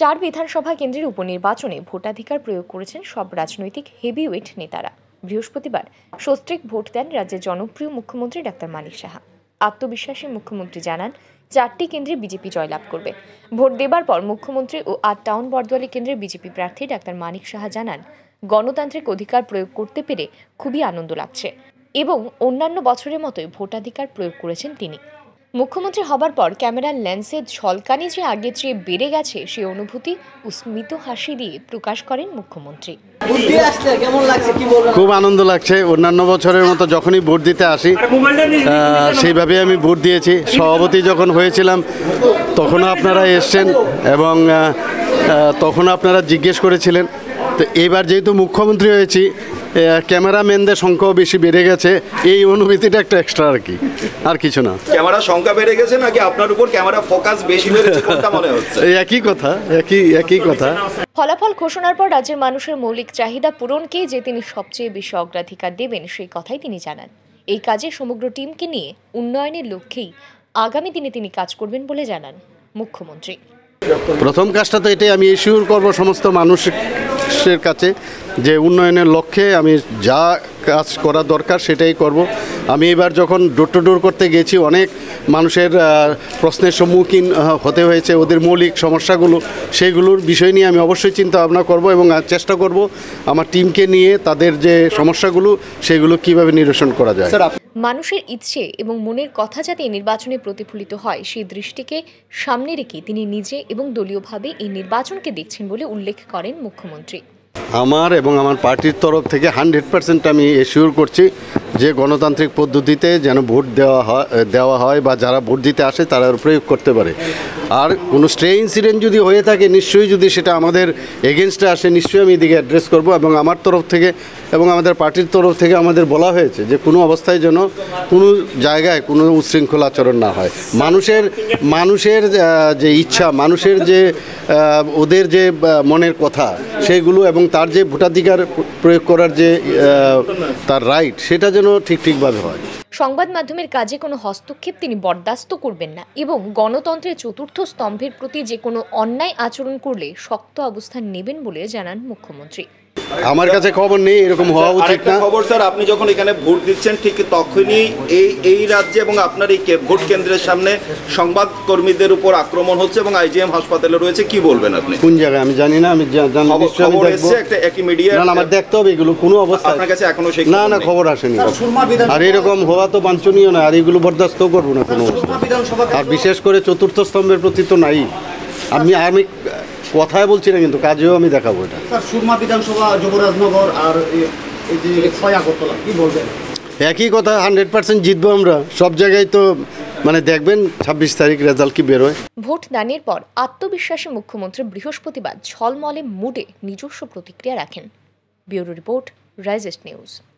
চার বিধানসভা কেন্দ্রের উপনির্বাচনে ভোটাধিকার প্রয়োগ করেছেন সব রাজনৈতিক হেভিওয়েট নেতারা বৃহস্পতিবার সস্ত্রিক ভোট দেন রাজ্যের জনপ্রিয় মুখ্যমন্ত্রী ডাক্তার মানিক সাহা আত্মবিশ্বাসী মুখ্যমন্ত্রী জানান চারটি কেন্দ্রে বিজেপি জয়লাভ করবে ভোট দেবার পর মুখ্যমন্ত্রী ও আট টাউন বরদোয়ালি কেন্দ্রের বিজেপি প্রার্থী ডাক্তার মানিক সাহা জানান গণতান্ত্রিক অধিকার প্রয়োগ করতে পেরে খুবই আনন্দ লাগছে এবং অন্যান্য বছরের মতোই ভোটাধিকার প্রয়োগ করেছেন তিনি মুখ্যমন্ত্রী হবার পর ক্যামেরার লেন্সের ঝলকানি যে আগের চেয়ে বেড়ে গেছে সে অনুভূতি উস্মিত হাসি দিয়ে প্রকাশ করেন মুখ্যমন্ত্রী খুব আনন্দ লাগছে অন্যান্য বছরের মতো যখনই ভোট দিতে আসি সেইভাবে আমি ভোট দিয়েছি সভাপতি যখন হয়েছিলাম তখন আপনারা এসছেন এবং তখন আপনারা জিজ্ঞেস করেছিলেন তো এবার যেহেতু মুখ্যমন্ত্রী হয়েছি ক্যামেরাম্যানদের সংখ্যাও বেশি বেড়ে গেছে এই অনুভূতিটা একটা এক্সট্রা আর কি আর কিছু না ক্যামেরা সংখ্যা বেড়ে গেছে নাকি আপনার উপর ক্যামেরা ফোকাস বেশি বেড়েছে মনে হচ্ছে একই কথা একই একই কথা ফলাফল ঘোষণার পর রাজ্যের মানুষের মৌলিক চাহিদা কে যে তিনি সবচেয়ে বেশি অগ্রাধিকার দেবেন সেই কথাই তিনি জানান এই কাজে সমগ্র টিমকে নিয়ে উন্নয়নের লক্ষ্যেই আগামী দিনে তিনি কাজ করবেন বলে জানান মুখ্যমন্ত্রী প্রথম কাজটা তো এটাই আমি ইস্যুর করব সমস্ত মানুষ মানুষের কাছে যে উন্নয়নের লক্ষ্যে আমি যা কাজ করা দরকার সেটাই করব আমি এবার যখন ডোর টু ডোর করতে গেছি অনেক মানুষের প্রশ্নের সম্মুখীন হতে হয়েছে ওদের মৌলিক সমস্যাগুলো সেইগুলোর বিষয় নিয়ে আমি অবশ্যই চিন্তা ভাবনা করব এবং চেষ্টা করব আমার টিমকে নিয়ে তাদের যে সমস্যাগুলো সেগুলো কিভাবে নিরসন করা যায় মানুষের ইচ্ছে এবং মনের কথা যাতে নির্বাচনে প্রতিফলিত হয় সেই দৃষ্টিকে সামনে রেখে তিনি নিজে এবং দলীয়ভাবে এই নির্বাচনকে দেখছেন বলে উল্লেখ করেন মুখ্যমন্ত্রী আমার এবং আমার পার্টির তরফ থেকে হান্ড্রেড পার্সেন্ট আমি এসিওর করছি যে গণতান্ত্রিক পদ্ধতিতে যেন ভোট দেওয়া হয় দেওয়া হয় বা যারা ভোট দিতে আসে তারা প্রয়োগ করতে পারে আর কোনো স্ট্রে ইনসিডেন্ট যদি হয়ে থাকে নিশ্চয়ই যদি সেটা আমাদের এগেনস্টে আসে নিশ্চয়ই আমি এদিকে অ্যাড্রেস করব এবং আমার তরফ থেকে এবং আমাদের পার্টির তরফ থেকে আমাদের বলা হয়েছে যে কোনো অবস্থায় যেন কোনো জায়গায় কোনো উচ্ছৃঙ্খল আচরণ না হয় মানুষের মানুষের যে ইচ্ছা মানুষের যে ওদের যে মনের কথা সেগুলো এবং তার যে ভোটাধিকার প্রয়োগ করার যে তার রাইট সেটা যেন যেন ঠিক ঠিকভাবে হয় সংবাদ মাধ্যমের কাজে কোনো হস্তক্ষেপ তিনি বরদাস্ত করবেন না এবং গণতন্ত্রের চতুর্থ স্তম্ভের প্রতি যে কোনো অন্যায় আচরণ করলে শক্ত অবস্থান নেবেন বলে জানান মুখ্যমন্ত্রী আমার কাছে খবর নেই এরকম আচ্ছা, হওয়া উচিত না খবর স্যার আপনি যখন এখানে ভোট দিচ্ছেন ঠিক তখনই এই এই রাজ্যে এবং আপনার এই ভোট কেন্দ্রের সামনে সংবাদ কর্মীদের উপর আক্রমণ হচ্ছে এবং আইজিএম হাসপাতালে রয়েছে কি বলবেন আপনি কোন জায়গায় আমি জানি না আমি খবর এসেছে একটা একই মিডিয়া না আমার দেখতে হবে এগুলো কোনো অবস্থা আপনার কাছে এখনো সেই না না খবর আসেনি আর এরকম হওয়া তো বাঞ্ছনীয় না আর এগুলো বরদাস্ত করব না কোনো আর বিশেষ করে চতুর্থ স্তম্ভের প্রতি তো নাই আমি আমি কথায় বলছি না কিন্তু কাজেও আমি দেখাবো এটা স্যার সুরমা বিধানসভা যুবরাজনগর আর একই কথা হান্ড্রেড পার্সেন্ট জিতবো আমরা সব জায়গায় তো মানে দেখবেন ২৬ তারিখ রেজাল্ট কি বেরোয় ভোট দানের পর আত্মবিশ্বাসী মুখ্যমন্ত্রী বৃহস্পতিবার ঝলমলে মুডে নিজস্ব প্রতিক্রিয়া রাখেন ব্যুরো রিপোর্ট রাইজেস্ট নিউজ